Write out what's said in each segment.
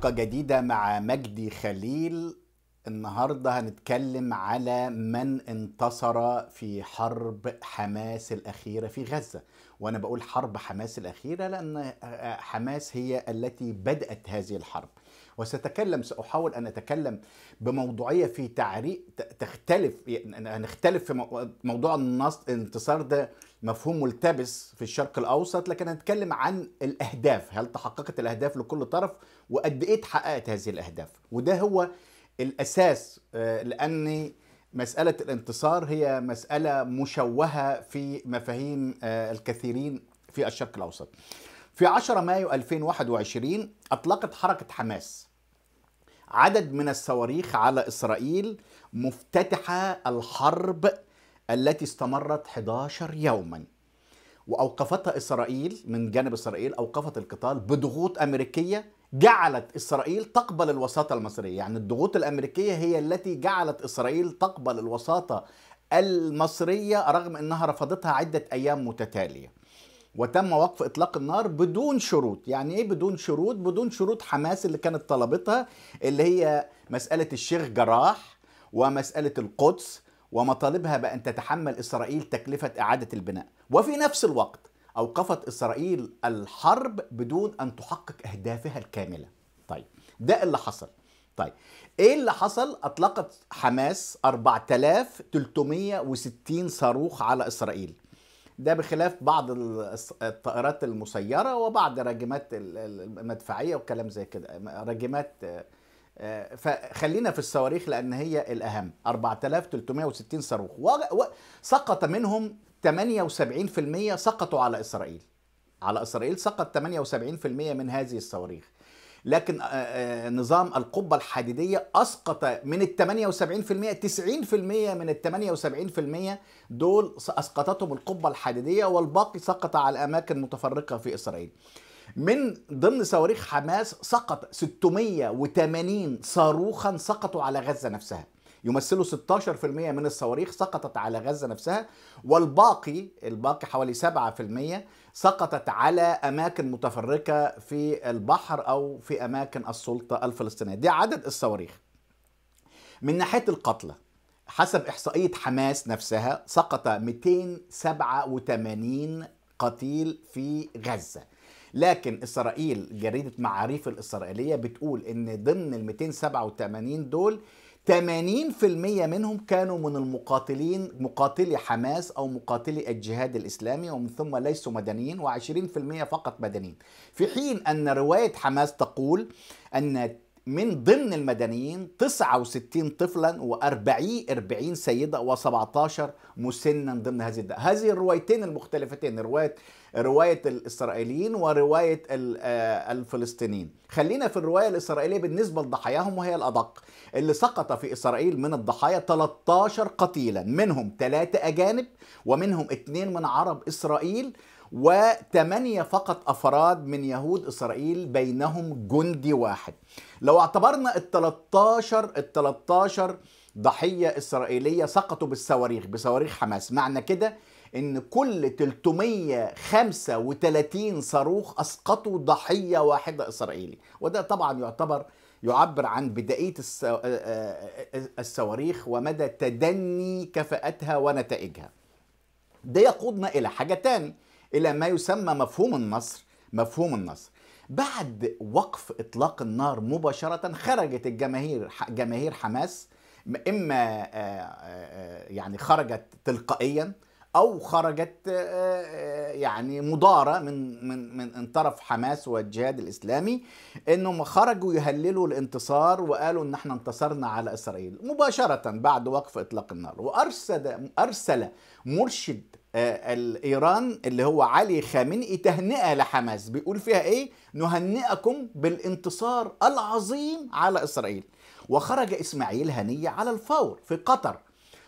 حلقة جديدة مع مجدي خليل النهاردة هنتكلم على من انتصر في حرب حماس الأخيرة في غزة وأنا بقول حرب حماس الأخيرة لأن حماس هي التي بدأت هذه الحرب وسأتكلم سأحاول أن أتكلم بموضوعية في تعريق تختلف يعني هنختلف في موضوع النص الانتصار ده مفهوم ملتبس في الشرق الاوسط لكن هنتكلم عن الاهداف هل تحققت الاهداف لكل طرف وقد ايه اتحققت هذه الاهداف وده هو الاساس آه، لان مساله الانتصار هي مساله مشوهه في مفاهيم آه، الكثيرين في الشرق الاوسط في 10 مايو 2021 اطلقت حركه حماس عدد من الصواريخ على اسرائيل مفتتحه الحرب التي استمرت 11 يوما وأوقفتها إسرائيل من جانب إسرائيل أوقفت القتال بضغوط أمريكية جعلت إسرائيل تقبل الوساطة المصرية يعني الضغوط الأمريكية هي التي جعلت إسرائيل تقبل الوساطة المصرية رغم أنها رفضتها عدة أيام متتالية وتم وقف اطلاق النار بدون شروط يعني ايه بدون شروط بدون شروط حماس اللي كانت طلبتها اللي هي مساله الشيخ جراح ومساله القدس ومطالبها بأن تتحمل إسرائيل تكلفة إعادة البناء وفي نفس الوقت أوقفت إسرائيل الحرب بدون أن تحقق أهدافها الكاملة طيب ده اللي حصل طيب ايه اللي حصل اطلقت حماس 4360 صاروخ على اسرائيل ده بخلاف بعض الطائرات المسيره وبعض راجمات المدفعيه وكلام زي كده راجمات فخلينا في الصواريخ لان هي الاهم 4360 صاروخ سقط منهم 78% سقطوا على اسرائيل على اسرائيل سقط 78% من هذه الصواريخ لكن آه، آه، نظام القبه الحديديه اسقط من ال 78% 90% من ال 78% دول اسقطتهم القبه الحديديه والباقي سقط على اماكن متفرقه في اسرائيل من ضمن صواريخ حماس سقط 680 صاروخا سقطوا على غزة نفسها يمثلوا 16% من الصواريخ سقطت على غزة نفسها والباقي الباقي حوالي 7% سقطت على أماكن متفرقة في البحر أو في أماكن السلطة الفلسطينية دي عدد الصواريخ من ناحية القتلى حسب إحصائية حماس نفسها سقط 287 قتيل في غزة لكن اسرائيل جريده معاريف الاسرائيليه بتقول ان ضمن ال 287 دول 80% منهم كانوا من المقاتلين مقاتلي حماس او مقاتلي الجهاد الاسلامي ومن ثم ليسوا مدنيين و20% فقط مدنيين في حين ان روايه حماس تقول ان من ضمن المدنيين 69 طفلا و40 40 سيده و17 مسنا ضمن هذه الدقة. هذه الروايتين المختلفتين روايه رواية الإسرائيليين ورواية آه، الفلسطينيين خلينا في الرواية الإسرائيلية بالنسبة لضحاياهم وهي الأدق اللي سقط في إسرائيل من الضحايا 13 قتيلا منهم ثلاثة أجانب ومنهم اثنين من عرب إسرائيل وثمانية فقط أفراد من يهود إسرائيل بينهم جندي واحد لو اعتبرنا ال 13 ال 13 ضحية إسرائيلية سقطوا بالصواريخ بصواريخ حماس معنى كده ان كل 335 صاروخ اسقطوا ضحيه واحده اسرائيلي وده طبعا يعتبر يعبر عن بدائيه آه، آه، آه، الصواريخ ومدى تدني كفاءتها ونتائجها ده يقودنا الى حاجه تاني الى ما يسمى مفهوم النصر مفهوم النصر بعد وقف اطلاق النار مباشره خرجت الجماهير جماهير حماس اما يعني خرجت تلقائيا او خرجت آه، آه، يعني مضاره من من من طرف حماس والجهاد الاسلامي انهم خرجوا يهللوا الانتصار وقالوا ان احنا انتصرنا على اسرائيل مباشره بعد وقف اطلاق النار وارسل ارسل مرشد آه، الايران اللي هو علي خامنئي تهنئه لحماس بيقول فيها ايه نهنئكم بالانتصار العظيم على اسرائيل وخرج اسماعيل هنيه على الفور في قطر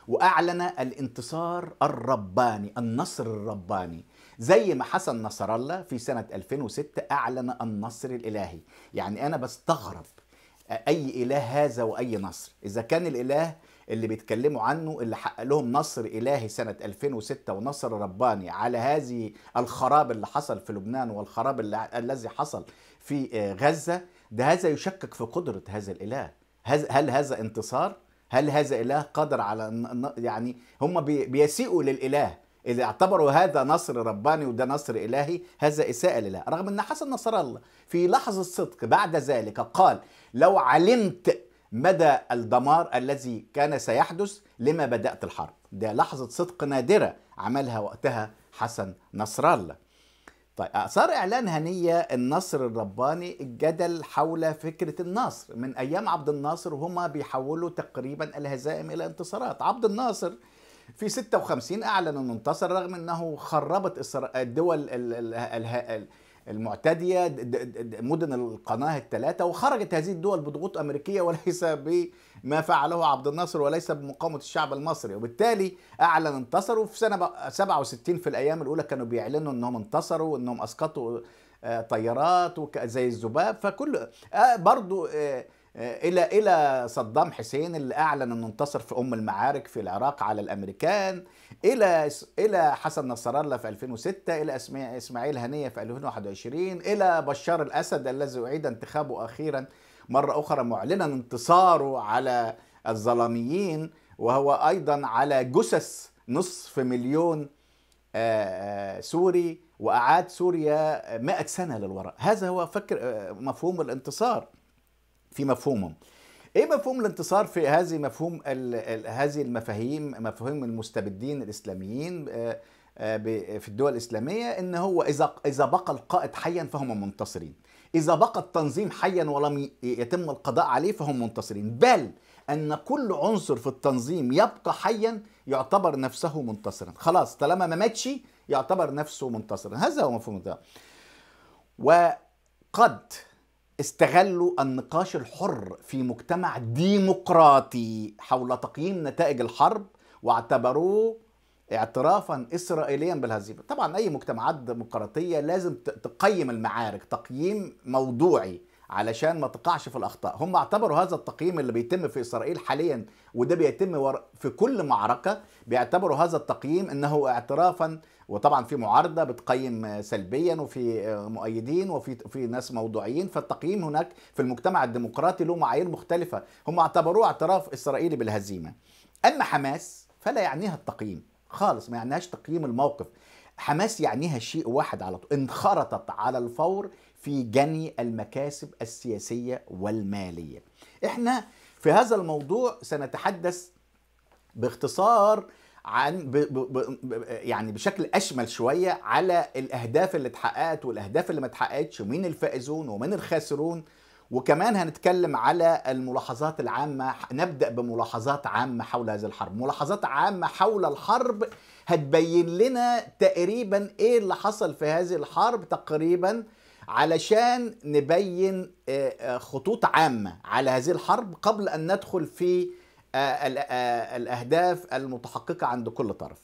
واعلن الانتصار الرباني النصر الرباني زي ما حسن نصر الله في سنه 2006 اعلن النصر الالهي يعني انا بستغرب اي اله هذا واي نصر اذا كان الاله اللي بيتكلموا عنه اللي حقق لهم نصر الهي سنه 2006 ونصر رباني على هذه الخراب اللي حصل في لبنان والخراب الذي حصل في آه، غزه ده هذا يشكك في قدره هذا الاله هل هذا انتصار هل هذا إله قادر على يعني هم بيسيئوا للإله إذا اعتبروا هذا نصر رباني وده نصر إلهي هذا إساءة لله رغم أن حسن نصر الله في لحظة صدق بعد ذلك قال لو علمت مدى الدمار الذي كان سيحدث لما بدأت الحرب ده لحظة صدق نادرة عملها وقتها حسن نصر الله طيب اثار اعلان هنيه النصر الرباني الجدل حول فكره النصر من ايام عبد الناصر وهما بيحولوا تقريبا الهزائم الى انتصارات عبد الناصر في 56 اعلن انه انتصر رغم انه خربت الدول المعتدية مدن القناة الثلاثة وخرجت هذه الدول بضغوط أمريكية وليس بما فعله عبد الناصر وليس بمقاومة الشعب المصري وبالتالي أعلن انتصروا في سنة 67 في الأيام الأولى كانوا بيعلنوا أنهم انتصروا وأنهم أسقطوا آه، طيارات زي الذباب فكل آه، برضو آه، آه، الى الى صدام حسين اللي اعلن انه انتصر في ام المعارك في العراق على الامريكان الى الى حسن نصر الله في 2006 الى اسماعيل هنيه في 2021 الى بشار الاسد الذي اعيد انتخابه اخيرا مره اخرى معلنا انتصاره على الظلاميين وهو ايضا على جثث نصف مليون آه، آه، سوري واعاد سوريا 100 سنه للوراء هذا هو فكر مفهوم الانتصار في مفهومهم ايه مفهوم الانتصار في هذه مفهوم هذه المفاهيم مفاهيم المستبدين الاسلاميين آه، آه، في الدول الاسلاميه ان هو اذا اذا بقى القائد حيا فهم منتصرين اذا بقى التنظيم حيا ولم يتم القضاء عليه فهم منتصرين بل ان كل عنصر في التنظيم يبقى حيا يعتبر نفسه منتصرا خلاص طالما ما ماتش يعتبر نفسه منتصرا هذا هو مفهوم ده وقد استغلوا النقاش الحر في مجتمع ديمقراطي حول تقييم نتائج الحرب واعتبروه اعترافا اسرائيليا بالهزيمه طبعا اي مجتمعات ديمقراطيه لازم تقيم المعارك تقييم موضوعي علشان ما تقعش في الاخطاء هم اعتبروا هذا التقييم اللي بيتم في اسرائيل حاليا وده بيتم في كل معركه بيعتبروا هذا التقييم انه اعترافا وطبعا في معارضه بتقيم سلبيا وفي مؤيدين وفي في ناس موضوعيين فالتقييم هناك في المجتمع الديمقراطي له معايير مختلفه هم اعتبروه اعتراف اسرائيلي بالهزيمه اما حماس فلا يعنيها التقييم خالص ما يعنيهاش تقييم الموقف حماس يعنيها شيء واحد على طول انخرطت على الفور في جني المكاسب السياسية والمالية احنا في هذا الموضوع سنتحدث باختصار عن ب ب ب يعني بشكل اشمل شويه على الاهداف اللي اتحققت والاهداف اللي ما اتحققتش ومين الفائزون ومين الخاسرون وكمان هنتكلم على الملاحظات العامه نبدا بملاحظات عامه حول هذه الحرب ملاحظات عامه حول الحرب هتبين لنا تقريبا ايه اللي حصل في هذه الحرب تقريبا علشان نبين آه، آه، خطوط عامة على هذه الحرب قبل أن ندخل في آه، الأهداف المتحققة عند كل طرف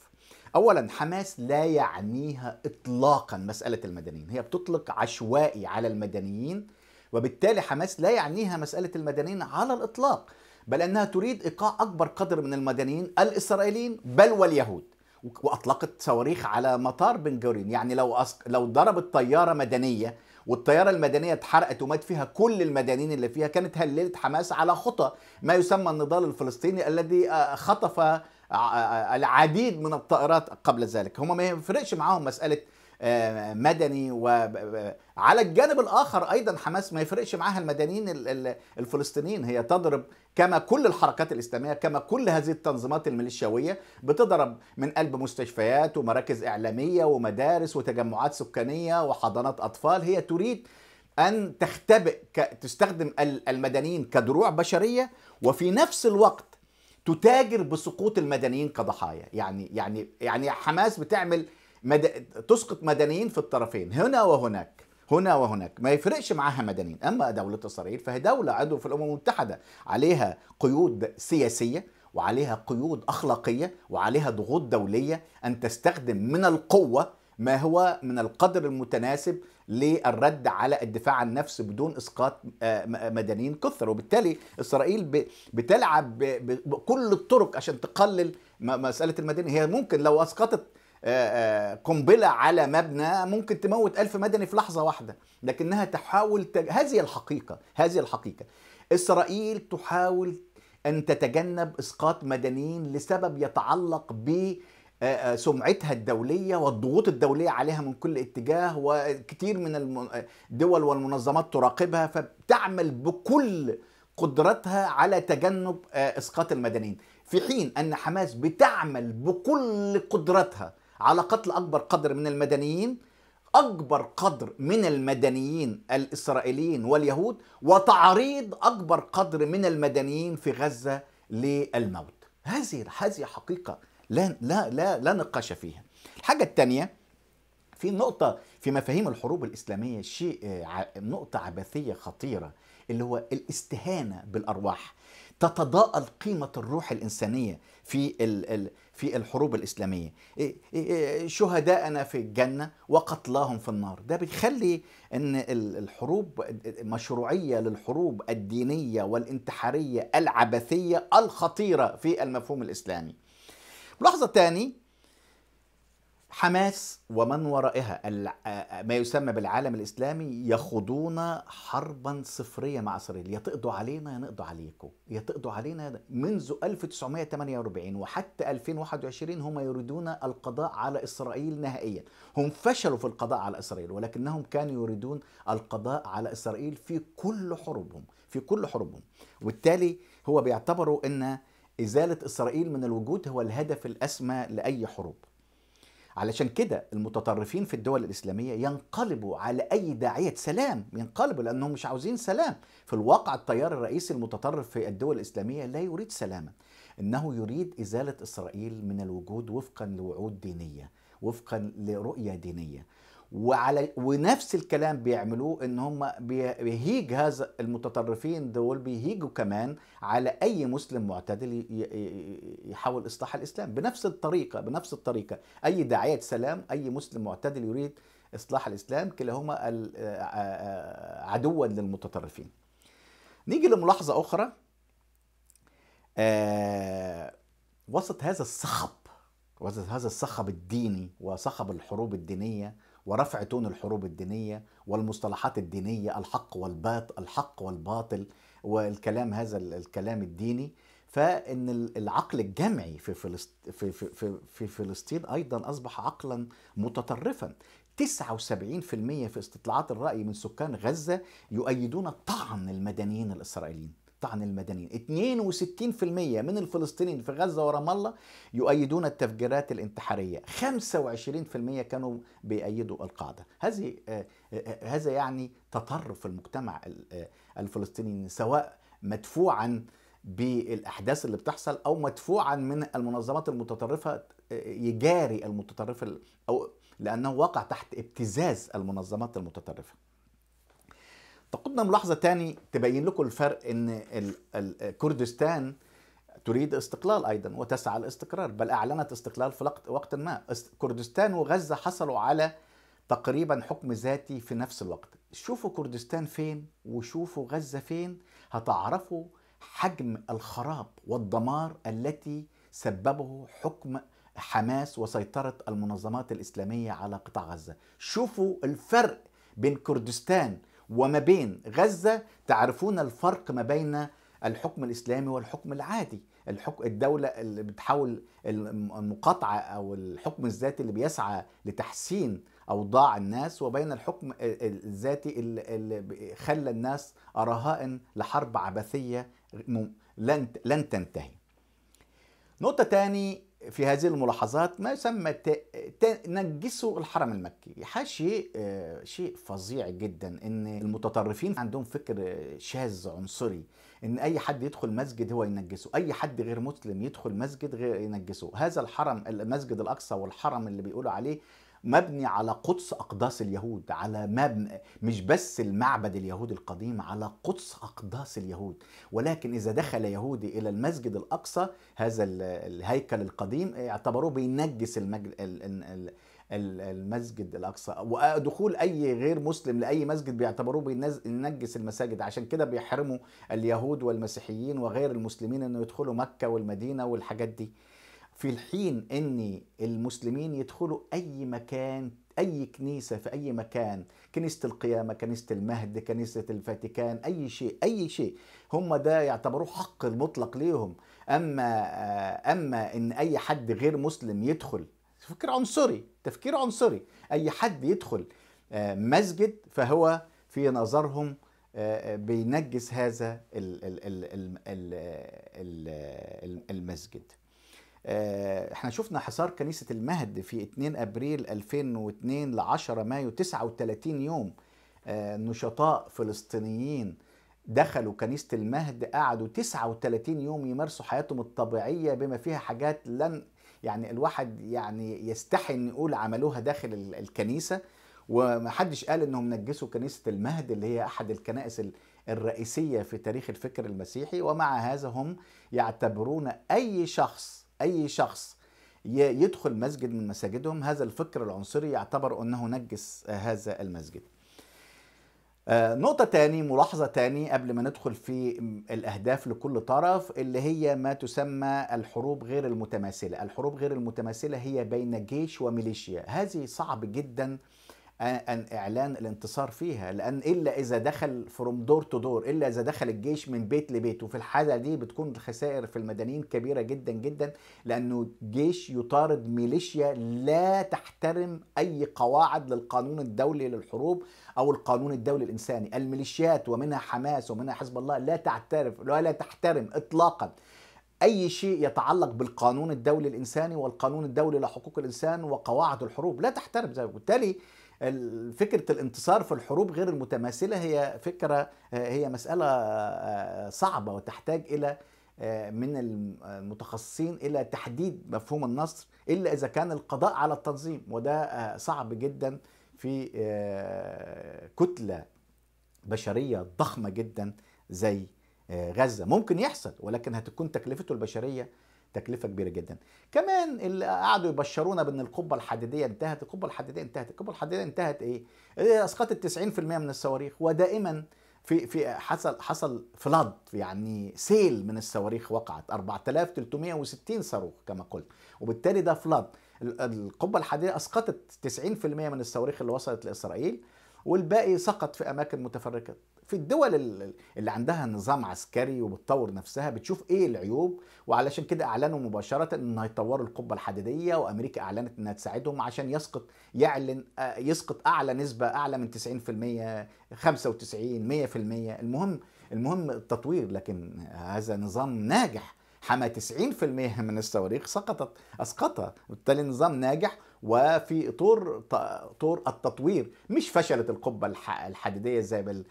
أولا حماس لا يعنيها إطلاقا مسألة المدنيين هي بتطلق عشوائي على المدنيين وبالتالي حماس لا يعنيها مسألة المدنيين على الإطلاق بل أنها تريد إيقاع أكبر قدر من المدنيين الإسرائيليين بل واليهود واطلقت صواريخ على مطار بن جورين يعني لو أسق... لو ضربت طياره مدنيه والطياره المدنيه اتحرقت ومات فيها كل المدنيين اللي فيها كانت هللت حماس على خطى ما يسمى النضال الفلسطيني الذي آه، خطف آه، آه، العديد من الطائرات قبل ذلك هم ما يفرقش معاهم مساله آه، مدني وعلى آه، الجانب الاخر ايضا حماس ما يفرقش معاها المدنيين الفلسطينيين هي تضرب كما كل الحركات الاسلاميه كما كل هذه التنظيمات الميليشياويه بتضرب من قلب مستشفيات ومراكز اعلاميه ومدارس وتجمعات سكانيه وحضانات اطفال هي تريد ان تختبئ تستخدم المدنيين كدروع بشريه وفي نفس الوقت تتاجر بسقوط المدنيين كضحايا يعني يعني يعني حماس بتعمل مد... تسقط مدنيين في الطرفين هنا وهناك هنا وهناك ما يفرقش معاها مدنيين اما دوله اسرائيل فهي دوله عضو في الامم المتحده عليها قيود سياسيه وعليها قيود اخلاقيه وعليها ضغوط دوليه ان تستخدم من القوه ما هو من القدر المتناسب للرد على الدفاع عن النفس بدون اسقاط آه، مدنيين كثر وبالتالي اسرائيل بتلعب بكل الطرق عشان تقلل مساله المدنيين هي ممكن لو اسقطت آه، آه، قنبلة على مبنى ممكن تموت ألف مدني في لحظة واحدة لكنها تحاول تج... هذه الحقيقة هذه الحقيقة إسرائيل تحاول أن تتجنب إسقاط مدنيين لسبب يتعلق ب آه، سمعتها الدولية والضغوط الدولية عليها من كل اتجاه وكتير من الدول والمنظمات تراقبها فتعمل بكل قدرتها على تجنب اسقاط المدنيين في حين ان حماس بتعمل بكل قدرتها على قتل أكبر قدر من المدنيين أكبر قدر من المدنيين الإسرائيليين واليهود وتعريض أكبر قدر من المدنيين في غزة للموت هذه هذه حقيقة لا لا لا, لا نقاش فيها الحاجة الثانية في نقطة في مفاهيم الحروب الإسلامية شيء آه، نقطة عبثية خطيرة اللي هو الاستهانة بالأرواح تتضاءل قيمة الروح الإنسانية في في الحروب الإسلامية إيه، إيه، إيه، شهداءنا في الجنة وقتلاهم في النار ده بيخلي أن الحروب مشروعية للحروب الدينية والانتحارية العبثية الخطيرة في المفهوم الإسلامي ملاحظة تاني حماس ومن ورائها ما يسمى بالعالم الاسلامي يخوضون حربا صفريه مع اسرائيل يا تقضوا علينا يا نقضوا عليكم يا تقضوا علينا منذ 1948 وحتى 2021 هم يريدون القضاء على اسرائيل نهائيا هم فشلوا في القضاء على اسرائيل ولكنهم كانوا يريدون القضاء على اسرائيل في كل حروبهم في كل حروبهم وبالتالي هو بيعتبروا ان ازاله اسرائيل من الوجود هو الهدف الاسمى لاي حروب علشان كده المتطرفين في الدول الإسلامية ينقلبوا على أي داعية سلام ينقلبوا لأنهم مش عاوزين سلام في الواقع التيار الرئيسي المتطرف في الدول الإسلامية لا يريد سلاما إنه يريد إزالة إسرائيل من الوجود وفقا لوعود دينية وفقا لرؤية دينية وعلى ونفس الكلام بيعملوه ان هم بيهيج هذا المتطرفين دول بيهيجوا كمان على اي مسلم معتدل يحاول اصلاح الاسلام بنفس الطريقه بنفس الطريقه اي داعيه سلام اي مسلم معتدل يريد اصلاح الاسلام كلاهما عدوا للمتطرفين نيجي لملاحظه اخرى آه، وسط هذا الصخب وسط هذا الصخب الديني وصخب الحروب الدينيه ورفع تون الحروب الدينية والمصطلحات الدينية الحق والباطل الحق والباطل والكلام هذا الكلام الديني فان العقل الجمعي في فلسطين في, في, في فلسطين ايضا اصبح عقلا متطرفا 79% في استطلاعات الرأي من سكان غزة يؤيدون طعن المدنيين الإسرائيليين طعن المدنيين 62% من الفلسطينيين في غزة ورام الله يؤيدون التفجيرات الانتحارية 25% كانوا بيأيدوا القاعدة هذه آه، آه، هذا يعني تطرف المجتمع آه، الفلسطيني سواء مدفوعا بالاحداث اللي بتحصل او مدفوعا من المنظمات المتطرفه يجاري المتطرف او لانه وقع تحت ابتزاز المنظمات المتطرفه تقودنا ملاحظة تاني تبين لكم الفرق ان كردستان تريد استقلال ايضا وتسعى الاستقرار بل اعلنت استقلال في وقت ما كردستان وغزة حصلوا على تقريبا حكم ذاتي في نفس الوقت شوفوا كردستان فين وشوفوا غزة فين هتعرفوا حجم الخراب والدمار التي سببه حكم حماس وسيطرة المنظمات الإسلامية على قطاع غزة شوفوا الفرق بين كردستان وما بين غزة تعرفون الفرق ما بين الحكم الإسلامي والحكم العادي الحكم الدولة اللي بتحاول المقاطعة أو الحكم الذاتي اللي بيسعى لتحسين أوضاع الناس وبين الحكم الذاتي اللي خلى الناس رهائن لحرب عبثية لن لن تنتهي. نقطة تاني في هذه الملاحظات ما يسمى تنجسوا الحرم المكي حاجة شيء آه، شيء فظيع جدا ان المتطرفين عندهم فكر آه، شاذ عنصري ان اي حد يدخل مسجد هو ينجسه اي حد غير مسلم يدخل مسجد غير ينجسه هذا الحرم المسجد الاقصى والحرم اللي بيقولوا عليه مبني على قدس أقداس اليهود على مبني مش بس المعبد اليهودي القديم على قدس أقداس اليهود ولكن إذا دخل يهودي إلى المسجد الأقصى هذا الهيكل القديم اعتبروه بينجس المجد المسجد الاقصى ودخول اي غير مسلم لاي مسجد بيعتبروه بينجس المساجد عشان كده بيحرموا اليهود والمسيحيين وغير المسلمين انه يدخلوا مكه والمدينه والحاجات دي في الحين ان المسلمين يدخلوا اي مكان اي كنيسه في اي مكان كنيسه القيامه كنيسه المهد كنيسه الفاتيكان اي شيء اي شيء هم ده يعتبروه حق المطلق ليهم اما آه، اما ان اي حد غير مسلم يدخل تفكير عنصري تفكير عنصري اي حد يدخل آه، مسجد فهو في نظرهم آه، بينجس هذا المسجد آه، احنا شفنا حصار كنيسة المهد في 2 ابريل 2002 ل 10 مايو 39 يوم آه، نشطاء فلسطينيين دخلوا كنيسة المهد قعدوا 39 يوم يمارسوا حياتهم الطبيعية بما فيها حاجات لن يعني الواحد يعني يستحي ان يقول عملوها داخل الكنيسة ومحدش قال انهم نجسوا كنيسة المهد اللي هي احد الكنائس الرئيسية في تاريخ الفكر المسيحي ومع هذا هم يعتبرون اي شخص اي شخص يدخل مسجد من مساجدهم هذا الفكر العنصري يعتبر انه نجس آه، هذا المسجد آه، نقطة تاني ملاحظة تاني قبل ما ندخل في الأهداف لكل طرف اللي هي ما تسمى الحروب غير المتماثلة الحروب غير المتماثلة هي بين جيش وميليشيا هذه صعب جدا أن إعلان الانتصار فيها لأن إلا إذا دخل فروم دور تو دور إلا إذا دخل الجيش من بيت لبيت وفي الحالة دي بتكون الخسائر في المدنيين كبيرة جدا جدا لأنه جيش يطارد ميليشيا لا تحترم أي قواعد للقانون الدولي للحروب أو القانون الدولي الإنساني الميليشيات ومنها حماس ومنها حزب الله لا تعترف ولا تحترم إطلاقاً اي شيء يتعلق بالقانون الدولي الانساني والقانون الدولي لحقوق الانسان وقواعد الحروب لا تحترم زي وبالتالي فكره الانتصار في الحروب غير المتماثله هي فكره هي مساله آه، صعبه وتحتاج الى آه، من المتخصصين الى تحديد مفهوم النصر الا اذا كان القضاء على التنظيم وده آه، صعب جدا في كتله بشريه ضخمه جدا زي غزه ممكن يحصل ولكن هتكون تكلفته البشريه تكلفه كبيره جدا كمان اللي قعدوا يبشرونا بان القبه الحديديه انتهت القبه الحديديه انتهت القبه الحديديه انتهت ايه, إيه، اسقطت 90% من الصواريخ ودائما في في حصل حصل فلاد يعني سيل من الصواريخ وقعت 4360 صاروخ كما قلت وبالتالي ده فلاد القبه الحديديه اسقطت 90% من الصواريخ اللي وصلت لاسرائيل والباقي سقط في اماكن متفرقه في الدول اللي عندها نظام عسكري وبتطور نفسها بتشوف ايه العيوب وعلشان كده اعلنوا مباشره ان هيطوروا القبه الحديديه وامريكا اعلنت انها تساعدهم عشان يسقط يعلن آه، يسقط اعلى نسبه اعلى من 90% 95 100% المهم المهم التطوير لكن هذا نظام ناجح حما 90% من الصواريخ سقطت اسقطها وبالتالي نظام ناجح وفي اطار اطار التطوير مش فشلت القبه الحديديه زي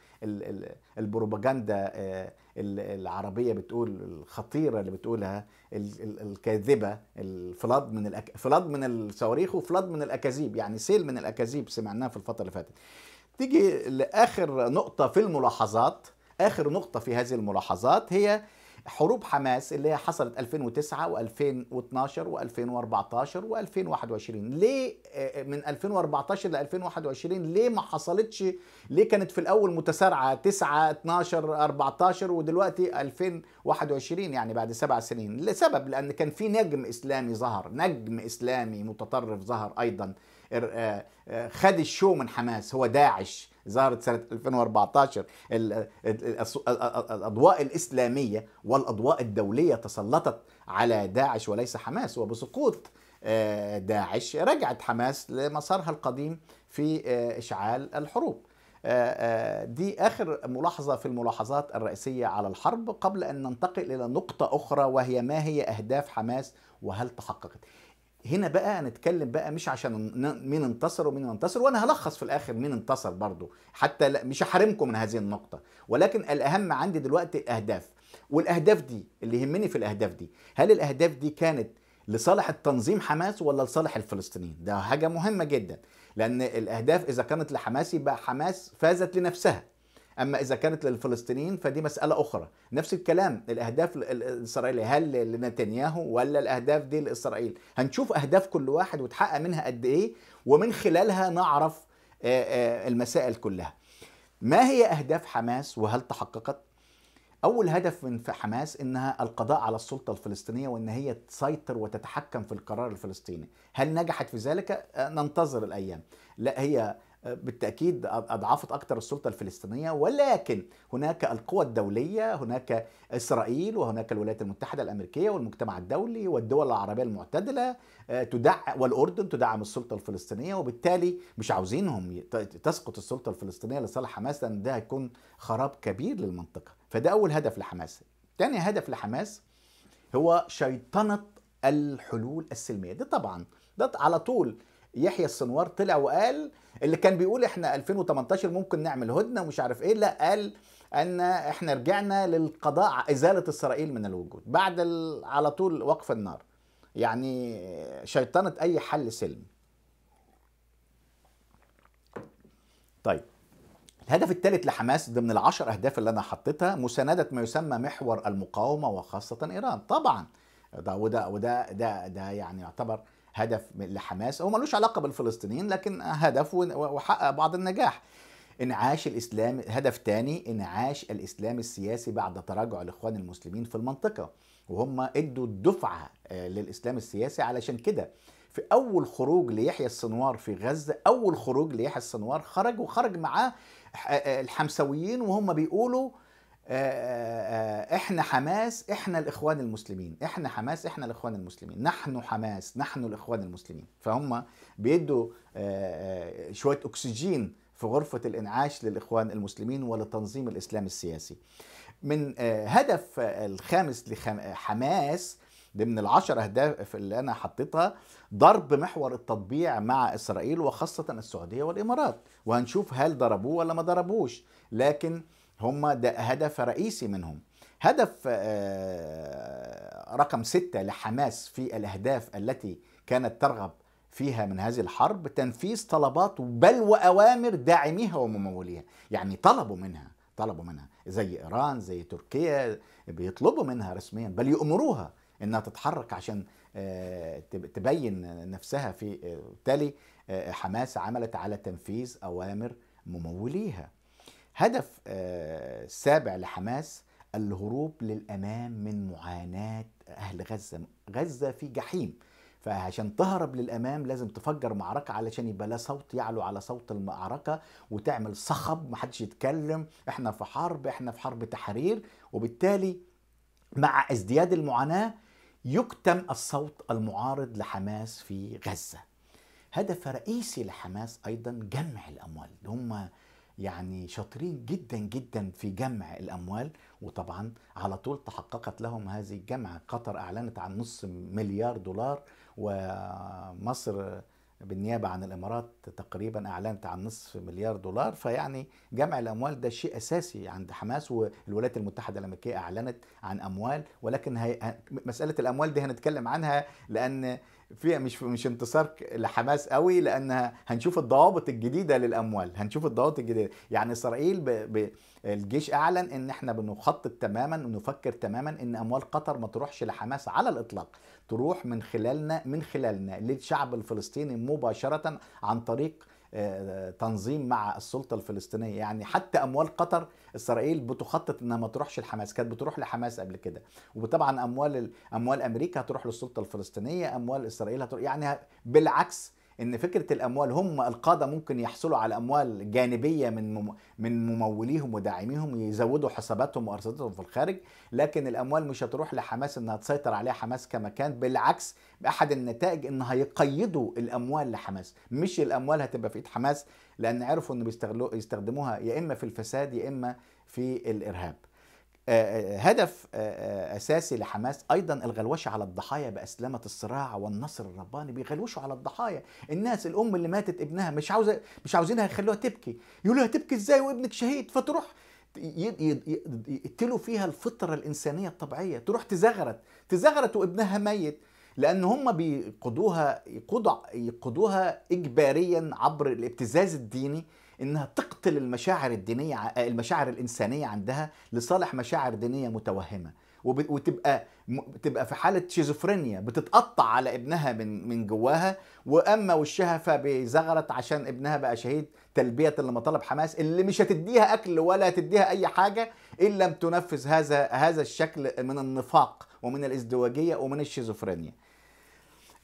البروباجندا آه، العربيه بتقول الخطيره اللي بتقولها الكاذبه الفلاد من الأك... فلاد من الصواريخ وفلاد من الاكاذيب يعني سيل من الاكاذيب سمعناها في الفتره اللي فاتت تيجي لاخر نقطه في الملاحظات اخر نقطه في هذه الملاحظات هي حروب حماس اللي هي حصلت 2009 و2012 و2014 و2021 ليه آه، آه، من 2014 ل 2021 ليه ما حصلتش ليه كانت في الاول متسارعه 9 12 14 ودلوقتي 2021 يعني بعد سبع سنين لسبب لان كان في نجم اسلامي ظهر نجم اسلامي متطرف ظهر ايضا آه، خد الشو من حماس هو داعش ظهرت سنه 2014 الاضواء الاسلاميه والاضواء الدوليه تسلطت على داعش وليس حماس وبسقوط آه، داعش رجعت حماس لمسارها القديم في آه، اشعال الحروب آه، دي اخر ملاحظه في الملاحظات الرئيسيه على الحرب قبل ان ننتقل الى نقطه اخرى وهي ما هي اهداف حماس وهل تحققت هنا بقى نتكلم بقى مش عشان مين انتصر ومين انتصر وانا هلخص في الاخر مين انتصر برضو حتى لا مش هحرمكم من هذه النقطة ولكن الاهم عندي دلوقتي الاهداف والاهداف دي اللي يهمني في الاهداف دي هل الاهداف دي كانت لصالح التنظيم حماس ولا لصالح الفلسطينيين ده حاجة مهمة جدا لان الاهداف اذا كانت لحماس يبقى حماس فازت لنفسها اما اذا كانت للفلسطينيين فدي مساله اخرى نفس الكلام الاهداف الاسرائيليه هل لنتنياهو ولا الاهداف دي لاسرائيل هنشوف اهداف كل واحد وتحقق منها قد ايه ومن خلالها نعرف المسائل كلها ما هي اهداف حماس وهل تحققت اول هدف من في حماس انها القضاء على السلطه الفلسطينيه وان هي تسيطر وتتحكم في القرار الفلسطيني هل نجحت في ذلك ننتظر الايام لا هي بالتاكيد اضعفت اكثر السلطه الفلسطينيه ولكن هناك القوى الدوليه هناك اسرائيل وهناك الولايات المتحده الامريكيه والمجتمع الدولي والدول العربيه المعتدله آه، تدعم والاردن تدعم السلطه الفلسطينيه وبالتالي مش عاوزينهم تسقط السلطه الفلسطينيه لصالح حماس لان ده هيكون خراب كبير للمنطقه فده اول هدف لحماس ثاني هدف لحماس هو شيطنه الحلول السلميه ده طبعا ده على طول يحيى السنوار طلع وقال اللي كان بيقول احنا 2018 ممكن نعمل هدنه ومش عارف ايه لا قال ان احنا رجعنا للقضاء ازاله اسرائيل من الوجود بعد على طول وقف النار يعني شيطنه اي حل سلمي طيب الهدف الثالث لحماس ضمن العشر أهداف اللي أنا حطيتها مساندة ما يسمى محور المقاومة وخاصة إيران طبعا ده وده وده ده ده يعني يعتبر هدف لحماس هو ملوش علاقه بالفلسطينيين لكن هدف وحقق بعض النجاح انعاش الاسلام هدف ثاني انعاش الاسلام السياسي بعد تراجع الاخوان المسلمين في المنطقه وهم ادوا الدفعه آه، للاسلام السياسي علشان كده في اول خروج ليحيى السنوار في غزه اول خروج ليحيى السنوار خرج وخرج معاه آه، آه، الحمسويين وهم بيقولوا آه، آه، آه، احنا حماس احنا الاخوان المسلمين احنا حماس احنا الاخوان المسلمين نحن حماس نحن الاخوان المسلمين فهم بيدوا شويه اكسجين في غرفه الانعاش للاخوان المسلمين ولتنظيم الاسلام السياسي من هدف الخامس لحماس ضمن العشر اهداف اللي انا حطيتها ضرب محور التطبيع مع اسرائيل وخاصه السعوديه والامارات وهنشوف هل ضربوه ولا ما ضربوش لكن هم ده هدف رئيسي منهم هدف آه، رقم ستة لحماس في الأهداف التي كانت ترغب فيها من هذه الحرب تنفيذ طلبات بل وأوامر داعميها ومموليها يعني طلبوا منها طلبوا منها زي إيران زي تركيا بيطلبوا منها رسميا بل يأمروها انها تتحرك عشان آه، تبين نفسها في آه، تالي حماس عملت على تنفيذ اوامر مموليها هدف السابع آه، لحماس الهروب للامام من معاناه اهل غزه، غزه في جحيم فعشان تهرب للامام لازم تفجر معركه علشان يبقى لا صوت يعلو على صوت المعركه وتعمل صخب محدش يتكلم احنا في حرب احنا في حرب تحرير وبالتالي مع ازدياد المعاناه يكتم الصوت المعارض لحماس في غزه. هدف رئيسي لحماس ايضا جمع الاموال هم يعني شاطرين جدا جدا في جمع الاموال وطبعا على طول تحققت لهم هذه الجمعه قطر اعلنت عن نص مليار دولار ومصر بالنيابة عن الإمارات تقريبا أعلنت عن نصف مليار دولار فيعني جمع الأموال ده شيء أساسي عند حماس والولايات المتحدة الأمريكية أعلنت عن أموال ولكن هي مسألة الأموال دي هنتكلم عنها لأن فيها مش مش انتصار لحماس قوي لأن هنشوف الضوابط الجديدة للأموال هنشوف الضوابط الجديدة يعني إسرائيل ب... ب... الجيش اعلن ان احنا بنخطط تماما ونفكر تماما ان اموال قطر ما تروحش لحماس على الاطلاق تروح من خلالنا من خلالنا للشعب الفلسطيني مباشره عن طريق آه، تنظيم مع السلطه الفلسطينيه يعني حتى اموال قطر اسرائيل بتخطط انها ما تروحش لحماس كانت بتروح لحماس قبل كده وطبعا اموال اموال امريكا هتروح للسلطه الفلسطينيه اموال اسرائيل هتروح يعني بالعكس ان فكره الاموال هم القاده ممكن يحصلوا على اموال جانبيه من من مموليهم وداعميهم يزودوا حساباتهم وارصدتهم في الخارج لكن الاموال مش هتروح لحماس انها تسيطر عليها حماس كما كان بالعكس احد النتائج ان هيقيدوا الاموال لحماس مش الاموال هتبقى في ايد حماس لان عرفوا انه بيستخدموها يا اما في الفساد يا اما في الارهاب آه، آه، هدف آه، اساسي لحماس ايضا الغلوشه على الضحايا باسلمه الصراع والنصر الرباني بيغلوشوا على الضحايا الناس الام اللي ماتت ابنها مش عاوزه مش عاوزينها يخلوها تبكي يقولوا لها تبكي ازاي وابنك شهيد فتروح يقتلوا فيها الفطره الانسانيه الطبيعيه تروح تزغرت تزغرت وابنها ميت لان هم بيقودوها يقودوها اجباريا عبر الابتزاز الديني انها تقتل المشاعر الدينيه المشاعر الانسانيه عندها لصالح مشاعر دينيه متوهمه وتبقى تبقى في حاله شيزوفرينيا بتتقطع على ابنها من من جواها واما وشها فبزغرت عشان ابنها بقى شهيد تلبيه لمطالب حماس اللي مش هتديها اكل ولا هتديها اي حاجه ان لم تنفذ هذا هذا الشكل من النفاق ومن الازدواجيه ومن الشيزوفرينيا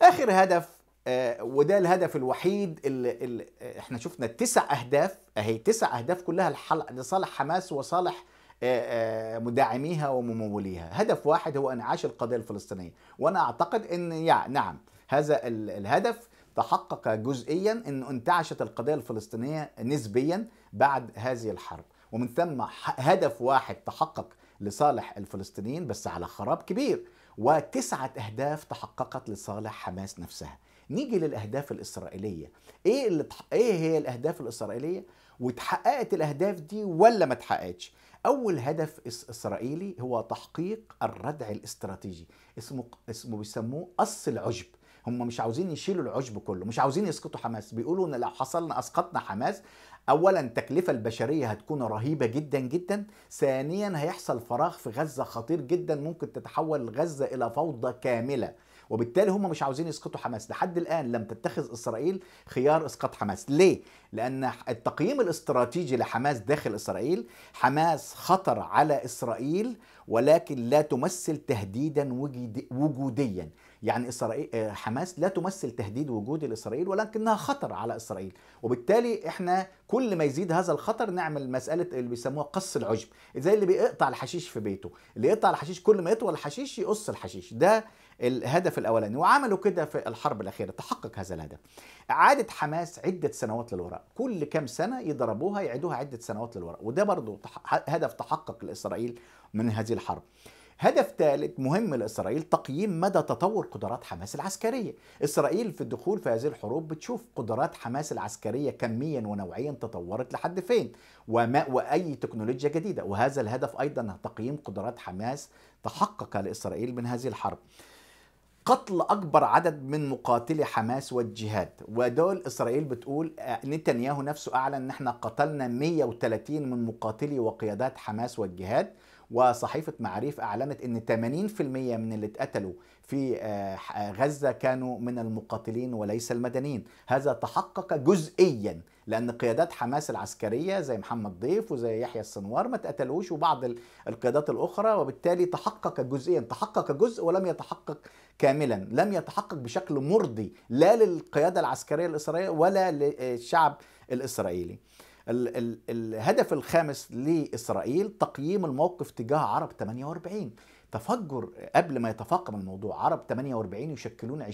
اخر هدف آه، وده الهدف الوحيد اللي, اللي احنا شفنا تسع اهداف اهي تسع اهداف كلها لصالح حماس وصالح آه، آه، مداعميها ومموليها هدف واحد هو انعاش القضيه الفلسطينيه وانا اعتقد ان يعني نعم هذا الهدف تحقق جزئيا ان انتعشت القضيه الفلسطينيه نسبيا بعد هذه الحرب ومن ثم هدف واحد تحقق لصالح الفلسطينيين بس على خراب كبير وتسعه اهداف تحققت لصالح حماس نفسها نيجي للاهداف الاسرائيليه ايه اللي تح... ايه هي الاهداف الاسرائيليه واتحققت الاهداف دي ولا ما اتحققتش اول هدف اسرائيلي هو تحقيق الردع الاستراتيجي اسمه اسمه بيسموه قص العشب هم مش عاوزين يشيلوا العشب كله مش عاوزين يسقطوا حماس بيقولوا ان لو حصلنا اسقطنا حماس اولا التكلفه البشريه هتكون رهيبه جدا جدا ثانيا هيحصل فراغ في غزه خطير جدا ممكن تتحول غزه الى فوضى كامله وبالتالي هم مش عاوزين يسقطوا حماس لحد الان لم تتخذ اسرائيل خيار اسقاط حماس ليه لان التقييم الاستراتيجي لحماس داخل اسرائيل حماس خطر على اسرائيل ولكن لا تمثل تهديدا وجوديا يعني اسرائيل آه، حماس لا تمثل تهديد وجودي لاسرائيل ولكنها خطر على اسرائيل وبالتالي احنا كل ما يزيد هذا الخطر نعمل مساله اللي بيسموها قص العشب زي اللي بيقطع الحشيش في بيته اللي يقطع الحشيش كل ما يطول الحشيش يقص الحشيش ده الهدف الاولاني وعملوا كده في الحرب الاخيره تحقق هذا الهدف اعاده حماس عده سنوات للوراء كل كام سنه يضربوها يعيدوها عده سنوات للوراء وده برضه هدف تحقق لاسرائيل من هذه الحرب هدف ثالث مهم لإسرائيل تقييم مدى تطور قدرات حماس العسكرية إسرائيل في الدخول في هذه الحروب بتشوف قدرات حماس العسكرية كميا ونوعيا تطورت لحد فين وما وأي تكنولوجيا جديدة وهذا الهدف أيضا تقييم قدرات حماس تحقق لإسرائيل من هذه الحرب قتل اكبر عدد من مقاتلي حماس والجهاد ودول اسرائيل بتقول آه، نتنياهو نفسه اعلن ان احنا قتلنا 130 من مقاتلي وقيادات حماس والجهاد وصحيفة معاريف أعلنت أن 80% من اللي اتقتلوا في آه، غزة كانوا من المقاتلين وليس المدنيين هذا تحقق جزئياً لأن قيادات حماس العسكرية زي محمد ضيف وزي يحيى السنوار ما تقتلوش وبعض القيادات الأخرى وبالتالي تحقق جزئيا تحقق جزء ولم يتحقق كاملا لم يتحقق بشكل مرضي لا للقيادة العسكرية الإسرائيلية ولا للشعب الإسرائيلي ال ال الهدف الخامس لإسرائيل تقييم الموقف تجاه عرب 48 تفجر قبل ما يتفاقم الموضوع عرب 48 يشكلون 20%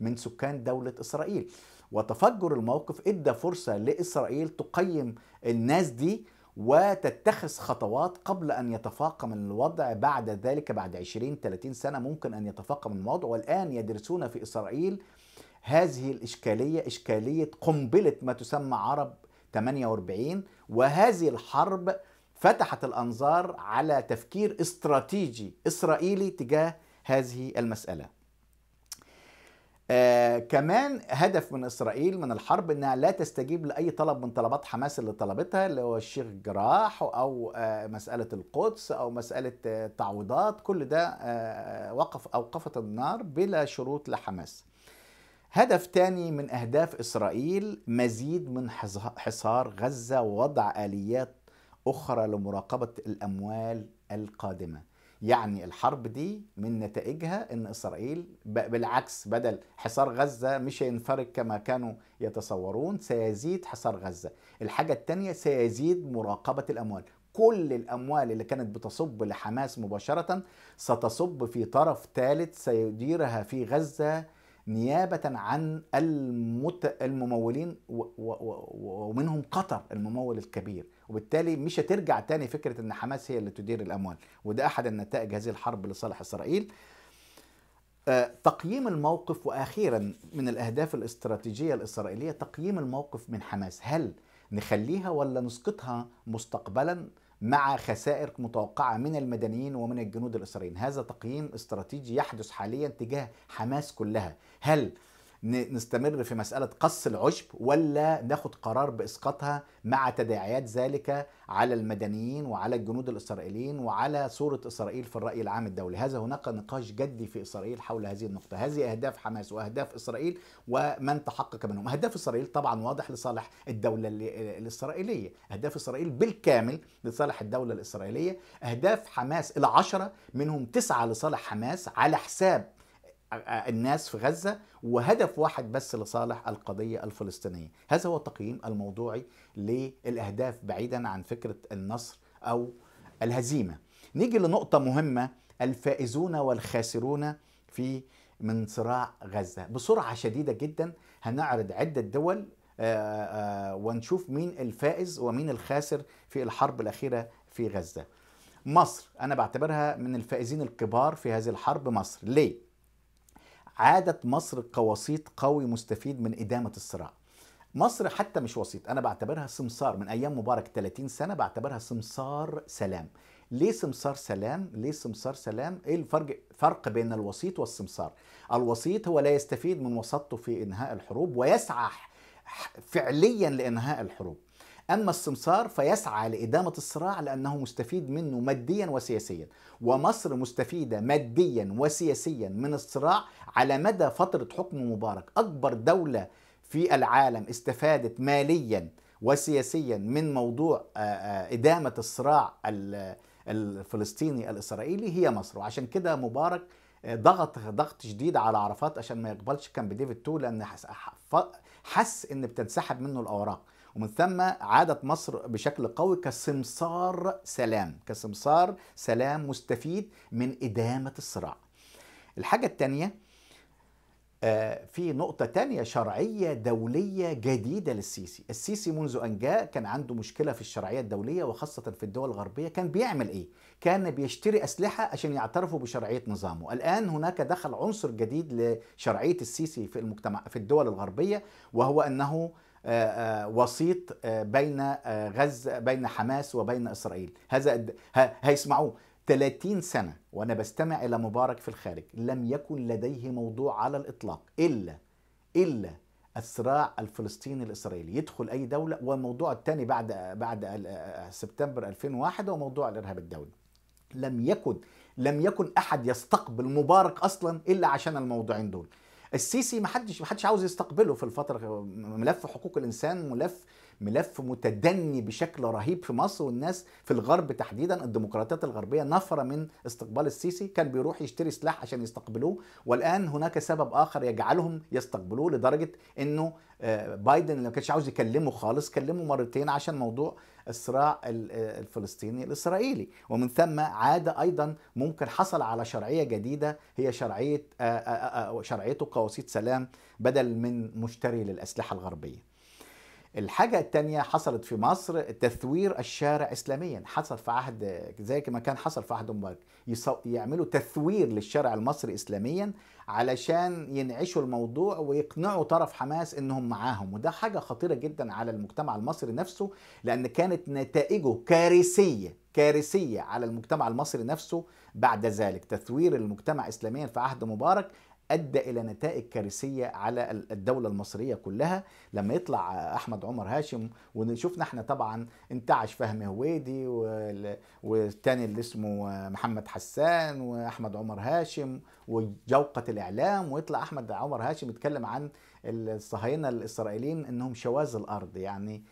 من سكان دولة إسرائيل وتفجر الموقف ادى فرصه لاسرائيل تقيم الناس دي وتتخذ خطوات قبل ان يتفاقم الوضع بعد ذلك بعد 20 30 سنه ممكن ان يتفاقم الوضع والان يدرسون في اسرائيل هذه الاشكاليه اشكاليه قنبله ما تسمى عرب 48 وهذه الحرب فتحت الانظار على تفكير استراتيجي اسرائيلي تجاه هذه المساله آه كمان هدف من اسرائيل من الحرب انها لا تستجيب لاي طلب من طلبات حماس اللي طلبتها اللي هو الشيخ جراح او آه مساله القدس او مساله آه تعويضات كل ده آه, آه، وقف اوقفت النار بلا شروط لحماس. هدف تاني من اهداف اسرائيل مزيد من حصار غزه ووضع اليات اخرى لمراقبه الاموال القادمه. يعني الحرب دي من نتائجها ان اسرائيل بالعكس بدل حصار غزه مش هينفرد كما كانوا يتصورون سيزيد حصار غزه الحاجه الثانيه سيزيد مراقبه الاموال كل الاموال اللي كانت بتصب لحماس مباشره ستصب في طرف ثالث سيديرها في غزه نيابة عن المت... الممولين و... و... ومنهم قطر الممول الكبير وبالتالي مش هترجع تاني فكرة ان حماس هي اللي تدير الاموال وده احد النتائج هذه الحرب لصالح اسرائيل آه، تقييم الموقف واخيرا من الاهداف الاستراتيجيه الاسرائيليه تقييم الموقف من حماس هل نخليها ولا نسقطها مستقبلا مع خسائر متوقعة من المدنيين ومن الجنود الإسرائيليين هذا تقييم استراتيجي يحدث حاليا تجاه حماس كلها هل نستمر في مسألة قص العشب ولا ناخد قرار بإسقاطها مع تداعيات ذلك على المدنيين وعلى الجنود الإسرائيليين وعلى صورة إسرائيل في الرأي العام الدولي هذا هناك نقاش جدي في إسرائيل حول هذه النقطة هذه أهداف حماس وأهداف إسرائيل ومن تحقق منهم أهداف إسرائيل طبعا واضح لصالح الدولة الإسرائيلية أهداف إسرائيل بالكامل لصالح الدولة الإسرائيلية أهداف حماس العشرة منهم تسعة لصالح حماس على حساب الناس في غزة وهدف واحد بس لصالح القضية الفلسطينية هذا هو التقييم الموضوعي للأهداف بعيدا عن فكرة النصر أو الهزيمة نيجي لنقطة مهمة الفائزون والخاسرون في من صراع غزة بسرعة شديدة جدا هنعرض عدة دول ونشوف مين الفائز ومين الخاسر في الحرب الأخيرة في غزة مصر أنا بعتبرها من الفائزين الكبار في هذه الحرب مصر ليه؟ عادت مصر كوسيط قوي مستفيد من إدامة الصراع مصر حتى مش وسيط أنا بعتبرها سمسار من أيام مبارك 30 سنة بعتبرها سمسار سلام ليه سمسار سلام؟ ليه سمسار سلام؟ ايه الفرق فرق بين الوسيط والسمسار؟ الوسيط هو لا يستفيد من وسطه في انهاء الحروب ويسعى فعليا لانهاء الحروب. أما السمسار فيسعى لإدامة الصراع لأنه مستفيد منه ماديا وسياسيا ومصر مستفيدة ماديا وسياسيا من الصراع على مدى فترة حكم مبارك أكبر دولة في العالم استفادت ماليا وسياسيا من موضوع آه، آه، إدامة الصراع الفلسطيني الإسرائيلي هي مصر وعشان كده مبارك آه، ضغط ضغط شديد على عرفات عشان ما يقبلش كان بديفيد تو لأن حس ان بتنسحب منه الاوراق ومن ثم عادت مصر بشكل قوي كسمسار سلام كسمسار سلام مستفيد من إدامة الصراع الحاجة الثانية آه، في نقطة تانية شرعية دولية جديدة للسيسي السيسي منذ أن جاء كان عنده مشكلة في الشرعية الدولية وخاصة في الدول الغربية كان بيعمل إيه؟ كان بيشتري أسلحة عشان يعترفوا بشرعية نظامه الآن هناك دخل عنصر جديد لشرعية السيسي في المجتمع في الدول الغربية وهو أنه آه، آه، وسيط آه، بين غزه بين حماس وبين اسرائيل هذا هيسمعوه 30 سنه وانا بستمع الى مبارك في الخارج لم يكن لديه موضوع على الاطلاق الا الا الصراع الفلسطيني الاسرائيلي يدخل اي دوله والموضوع الثاني بعد بعد سبتمبر 2001 وموضوع الارهاب الدولي لم يكن لم يكن احد يستقبل مبارك اصلا الا عشان الموضوعين دول السيسي ما حدش ما حدش عاوز يستقبله في الفتره ملف حقوق الانسان ملف ملف متدني بشكل رهيب في مصر والناس في الغرب تحديدا الديمقراطيات الغربيه نفر من استقبال السيسي كان بيروح يشتري سلاح عشان يستقبلوه والان هناك سبب اخر يجعلهم يستقبلوه لدرجه انه آه، بايدن اللي ما كانش عاوز يكلمه خالص كلمه مرتين عشان موضوع الصراع آه، الفلسطيني الاسرائيلي ومن ثم عاد ايضا ممكن حصل على شرعيه جديده هي شرعيه آه، شرعيته كوسيط سلام بدل من مشتري للاسلحه الغربيه الحاجة التانية حصلت في مصر تثوير الشارع إسلاميا حصل في عهد زي ما كان حصل في عهد مبارك يعملوا تثوير للشارع المصري إسلاميا علشان ينعشوا الموضوع ويقنعوا طرف حماس انهم معاهم وده حاجه خطيره جدا على المجتمع المصري نفسه لان كانت نتائجه كارثيه كارثيه على المجتمع المصري نفسه بعد ذلك تثوير المجتمع اسلاميا في عهد مبارك ادى الى نتائج كارثيه على الدوله المصريه كلها لما يطلع احمد عمر هاشم ونشوفنا احنا طبعا انتعش فهمي هويدي والتاني اللي اسمه محمد حسان واحمد عمر هاشم وجوقه الاعلام ويطلع احمد عمر هاشم يتكلم عن الصهاينه الاسرائيليين انهم شواذ الارض يعني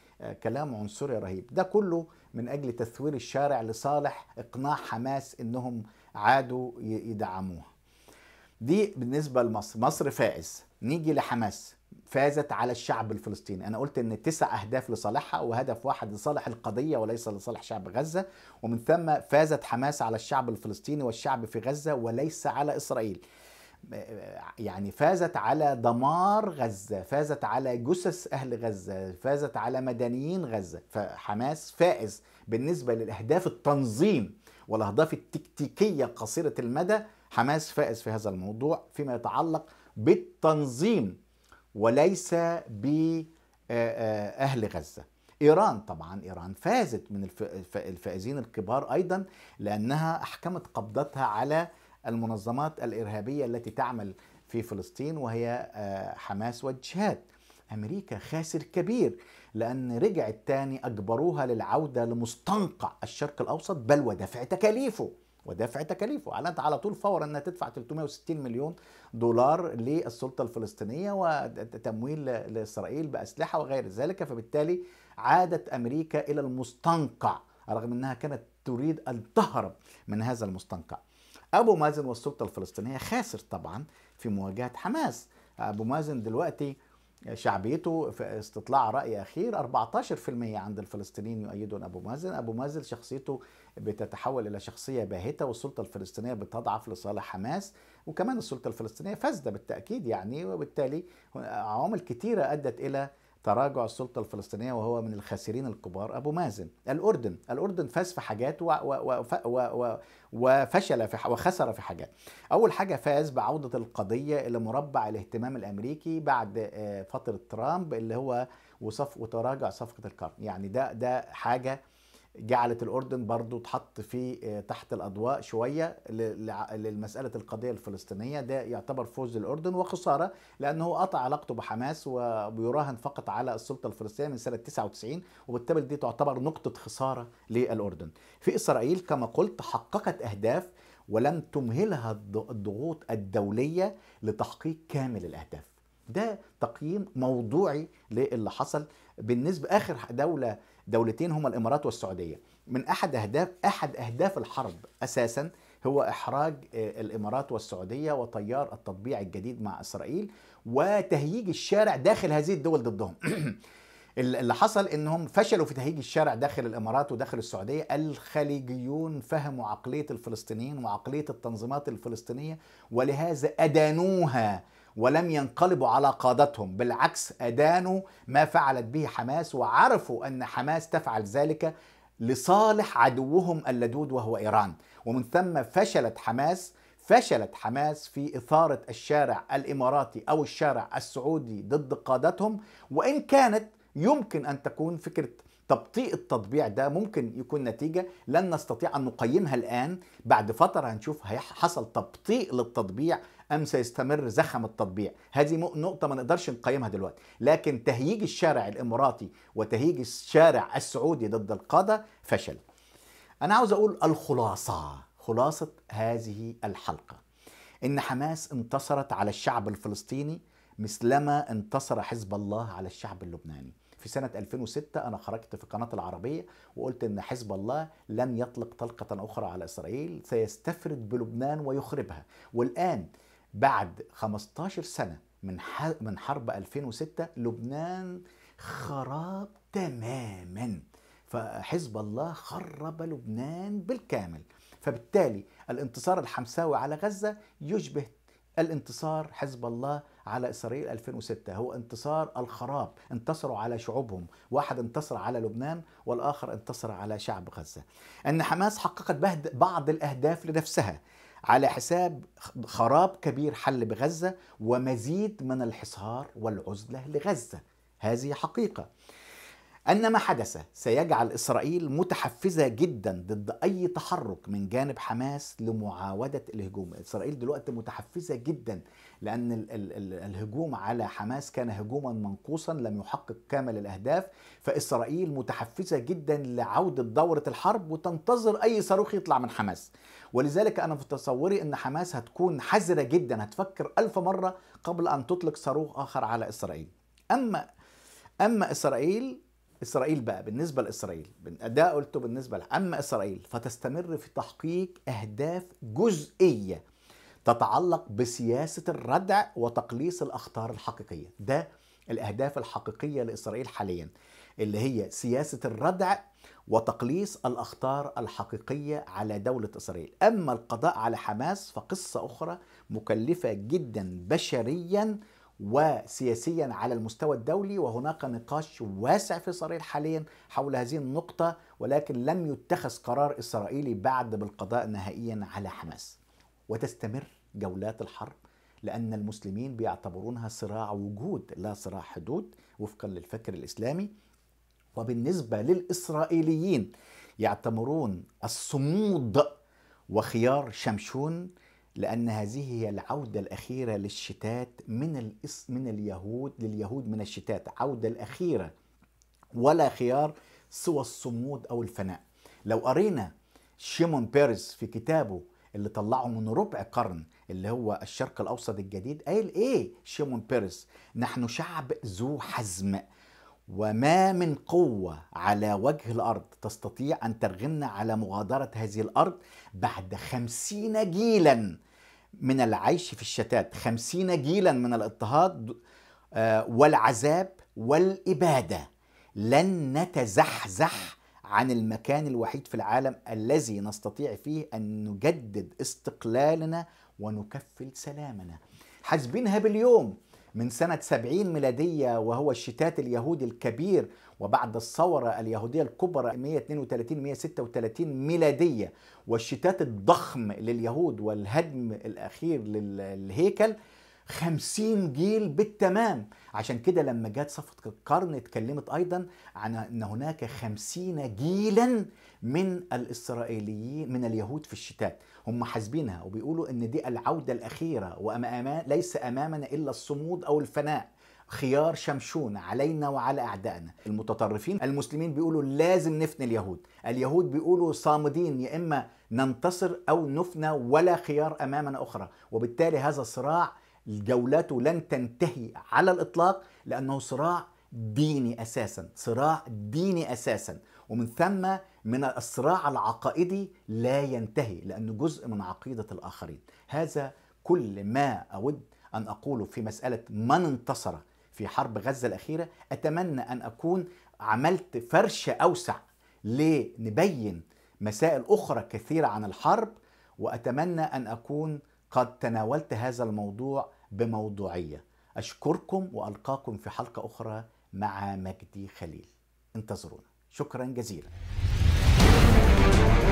كلام عنصري رهيب ده كله من اجل تثوير الشارع لصالح اقناع حماس انهم عادوا يدعموها دي بالنسبه لمصر مصر فائز نيجي لحماس فازت على الشعب الفلسطيني انا قلت ان تسع اهداف لصالحها وهدف واحد لصالح القضيه وليس لصالح شعب غزه ومن ثم فازت حماس على الشعب الفلسطيني والشعب في غزه وليس على اسرائيل يعني فازت على دمار غزة فازت على جثث أهل غزة فازت على مدنيين غزة فحماس فائز بالنسبة للأهداف التنظيم والأهداف التكتيكية قصيرة المدى حماس فائز في هذا الموضوع فيما يتعلق بالتنظيم وليس بأهل آه، آه، غزة إيران طبعا إيران فازت من الفائزين الكبار أيضا لأنها أحكمت قبضتها على المنظمات الإرهابية التي تعمل في فلسطين وهي آه، حماس والجهاد أمريكا خاسر كبير لأن رجعت تاني أجبروها للعودة لمستنقع الشرق الأوسط بل ودفع تكاليفه ودافع تكاليفه اعلنت على طول فورا انها تدفع 360 مليون دولار للسلطه الفلسطينيه وتمويل لاسرائيل باسلحه وغير ذلك فبالتالي عادت امريكا الى المستنقع رغم انها كانت تريد ان تهرب من هذا المستنقع. ابو مازن والسلطه الفلسطينيه خاسر طبعا في مواجهه حماس. ابو مازن دلوقتي شعبيته في استطلاع رأي أخير 14% عند الفلسطينيين يؤيدون أبو مازن أبو مازن شخصيته بتتحول إلى شخصية باهتة والسلطة الفلسطينية بتضعف لصالح حماس وكمان السلطة الفلسطينية فاسدة بالتأكيد يعني وبالتالي عوامل كتيرة أدت إلى تراجع السلطة الفلسطينية وهو من الخاسرين الكبار أبو مازن الأردن الأردن فاز في حاجات وفشل في وخسر في حاجات أول حاجة فاز بعودة القضية إلى مربع الاهتمام الأمريكي بعد آه، فترة ترامب اللي هو وصف وتراجع صفقة الكرن يعني ده ده حاجة جعلت الأردن برضو تحط في آه، تحت الأضواء شوية لمسألة القضية الفلسطينية ده يعتبر فوز للأردن وخسارة لأنه قطع علاقته بحماس وبيراهن فقط على السلطة الفلسطينية من سنة 99 وبالتالي دي تعتبر نقطة خسارة للأردن في إسرائيل كما قلت حققت أهداف ولم تمهلها الضغوط الدولية لتحقيق كامل الأهداف ده تقييم موضوعي للي حصل بالنسبة آخر دولة دولتين هما الامارات والسعوديه من احد اهداف احد اهداف الحرب اساسا هو احراج آه، الامارات والسعوديه وتيار التطبيع الجديد مع اسرائيل وتهييج الشارع داخل هذه الدول ضدهم اللي حصل انهم فشلوا في تهييج الشارع داخل الامارات وداخل السعوديه الخليجيون فهموا عقليه الفلسطينيين وعقليه التنظيمات الفلسطينيه ولهذا ادانوها ولم ينقلبوا على قادتهم بالعكس أدانوا ما فعلت به حماس وعرفوا أن حماس تفعل ذلك لصالح عدوهم اللدود وهو إيران ومن ثم فشلت حماس فشلت حماس في إثارة الشارع الإماراتي أو الشارع السعودي ضد قادتهم وإن كانت يمكن أن تكون فكرة تبطيء التطبيع ده ممكن يكون نتيجة لن نستطيع أن نقيمها الآن بعد فترة هنشوف حصل تبطيء للتطبيع أم سيستمر زخم التطبيع هذه نقطة ما نقدرش نقيمها دلوقتي لكن تهييج الشارع الإماراتي وتهييج الشارع السعودي ضد القادة فشل أنا عاوز أقول الخلاصة خلاصة هذه الحلقة إن حماس انتصرت على الشعب الفلسطيني مثلما انتصر حزب الله على الشعب اللبناني في سنة 2006 أنا خرجت في قناة العربية وقلت إن حزب الله لن يطلق طلقة أخرى على إسرائيل سيستفرد بلبنان ويخربها والآن بعد 15 سنة من من حرب 2006 لبنان خراب تماما فحزب الله خرب لبنان بالكامل فبالتالي الانتصار الحمساوي على غزة يشبه الانتصار حزب الله على إسرائيل 2006 هو انتصار الخراب انتصروا على شعوبهم واحد انتصر على لبنان والآخر انتصر على شعب غزة أن حماس حققت بعض الأهداف لنفسها على حساب خراب كبير حل بغزة ومزيد من الحصار والعزلة لغزة هذه حقيقة أن ما حدث سيجعل إسرائيل متحفزة جدا ضد أي تحرك من جانب حماس لمعاودة الهجوم إسرائيل دلوقتي متحفزة جدا لأن ال ال ال الهجوم على حماس كان هجوما منقوصا لم يحقق كامل الأهداف فإسرائيل متحفزة جدا لعودة دورة الحرب وتنتظر أي صاروخ يطلع من حماس ولذلك أنا في تصوري أن حماس هتكون حذرة جدا هتفكر ألف مرة قبل أن تطلق صاروخ آخر على إسرائيل أما أما إسرائيل اسرائيل بقى بالنسبه لاسرائيل ده قلته بالنسبه اما اسرائيل فتستمر في تحقيق اهداف جزئيه تتعلق بسياسه الردع وتقليص الاخطار الحقيقيه ده الاهداف الحقيقيه لاسرائيل حاليا اللي هي سياسه الردع وتقليص الاخطار الحقيقيه على دوله اسرائيل اما القضاء على حماس فقصه اخرى مكلفه جدا بشريا وسياسيا على المستوى الدولي وهناك نقاش واسع في اسرائيل حاليا حول هذه النقطه ولكن لم يتخذ قرار اسرائيلي بعد بالقضاء نهائيا على حماس وتستمر جولات الحرب لأن المسلمين بيعتبرونها صراع وجود لا صراع حدود وفقا للفكر الإسلامي وبالنسبة للإسرائيليين يعتبرون الصمود وخيار شمشون لأن هذه هي العودة الأخيرة للشتات من الإس من اليهود لليهود من الشتات عودة الأخيرة ولا خيار سوى الصمود أو الفناء لو قرينا شيمون بيرز في كتابه اللي طلعه من ربع قرن اللي هو الشرق الأوسط الجديد قال إيه شيمون بيرز نحن شعب ذو حزم وما من قوة على وجه الأرض تستطيع أن ترغمنا على مغادرة هذه الأرض بعد خمسين جيلا من العيش في الشتات خمسين جيلا من الاضطهاد آه، والعذاب والإبادة لن نتزحزح عن المكان الوحيد في العالم الذي نستطيع فيه أن نجدد استقلالنا ونكفل سلامنا حاسبينها باليوم من سنة 70 ميلادية وهو الشتات اليهودي الكبير وبعد الثورة اليهودية الكبرى 132-136 ميلادية والشتات الضخم لليهود والهدم الأخير للهيكل خمسين جيل بالتمام عشان كده لما جت صفة القرن اتكلمت أيضا عن أن هناك خمسين جيلا من الإسرائيليين من اليهود في الشتات هم حاسبينها وبيقولوا ان دي العوده الاخيره وأما ليس امامنا الا الصمود او الفناء خيار شمشون علينا وعلى أعدائنا المتطرفين المسلمين بيقولوا لازم نفني اليهود اليهود بيقولوا صامدين يا إما ننتصر أو نفنى ولا خيار أمامنا أخرى وبالتالي هذا الصراع جولته لن تنتهي على الإطلاق لأنه صراع ديني أساسا صراع ديني أساسا ومن ثم من الصراع العقائدي لا ينتهي لأنه جزء من عقيدة الآخرين هذا كل ما أود أن أقوله في مسألة من انتصر في حرب غزة الأخيرة أتمنى أن أكون عملت فرشة أوسع لنبين مسائل أخرى كثيرة عن الحرب وأتمنى أن أكون قد تناولت هذا الموضوع بموضوعية أشكركم وألقاكم في حلقة أخرى مع مجدي خليل انتظرونا شكرا جزيلا Thank you.